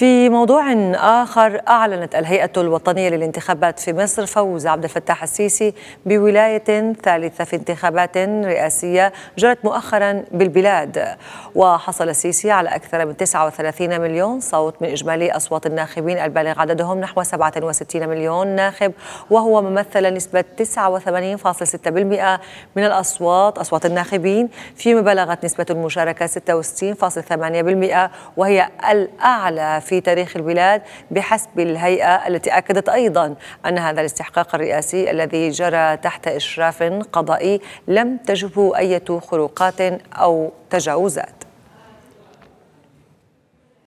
في موضوع آخر أعلنت الهيئة الوطنية للانتخابات في مصر فوز عبد الفتاح السيسي بولاية ثالثة في انتخابات رئاسية جرت مؤخرا بالبلاد وحصل السيسي على أكثر من 39 مليون صوت من إجمالي أصوات الناخبين البالغ عددهم نحو 67 مليون ناخب وهو ممثل نسبة 89.6% من الأصوات أصوات الناخبين فيما بلغت نسبة المشاركة 66.8% وهي الأعلى في في تاريخ البلاد بحسب الهيئة التي أكدت أيضا أن هذا الاستحقاق الرئاسي الذي جرى تحت إشراف قضائي لم تجبه أي خروقات أو تجاوزات